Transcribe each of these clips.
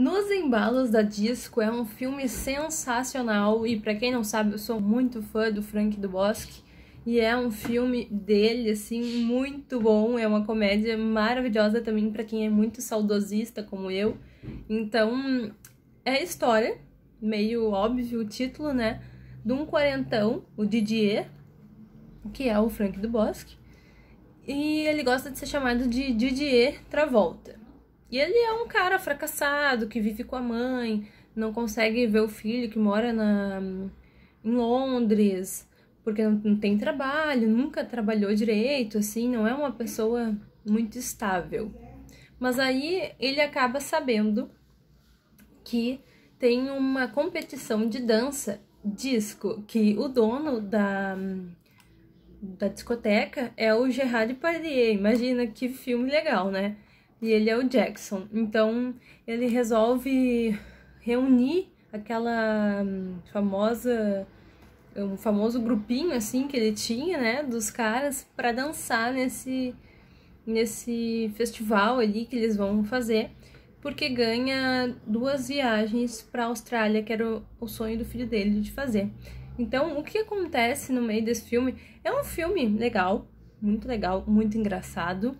Nos Embalos da Disco é um filme sensacional e para quem não sabe, eu sou muito fã do Frank do Bosque e é um filme dele assim muito bom, é uma comédia maravilhosa também para quem é muito saudosista como eu. Então, é a história, meio óbvio o título, né, de um quarentão, o Didier, que é o Frank do Bosque, e ele gosta de ser chamado de Didier Travolta. E ele é um cara fracassado que vive com a mãe, não consegue ver o filho que mora na, em Londres, porque não, não tem trabalho, nunca trabalhou direito, assim, não é uma pessoa muito estável. Mas aí ele acaba sabendo que tem uma competição de dança disco que o dono da, da discoteca é o Gerard Depardieu. Imagina que filme legal, né? e ele é o Jackson. Então ele resolve reunir aquela hum, famosa um famoso grupinho assim que ele tinha, né, dos caras para dançar nesse nesse festival ali que eles vão fazer, porque ganha duas viagens para a Austrália, que era o, o sonho do filho dele de fazer. Então, o que acontece no meio desse filme é um filme legal, muito legal, muito engraçado.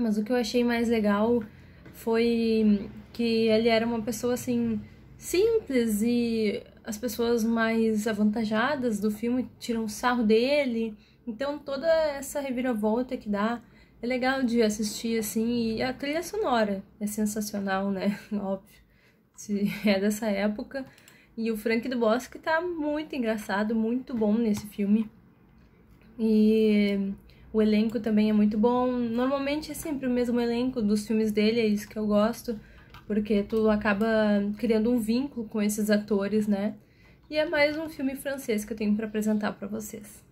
Mas o que eu achei mais legal foi que ele era uma pessoa assim simples e as pessoas mais avantajadas do filme tiram sarro dele. Então toda essa reviravolta que dá é legal de assistir assim e a trilha sonora é sensacional, né? Óbvio. Se é dessa época. E o Frank do Bosque tá muito engraçado, muito bom nesse filme. E o elenco também é muito bom. Normalmente é sempre o mesmo elenco dos filmes dele, é isso que eu gosto, porque tu acaba criando um vínculo com esses atores, né? E é mais um filme francês que eu tenho para apresentar para vocês.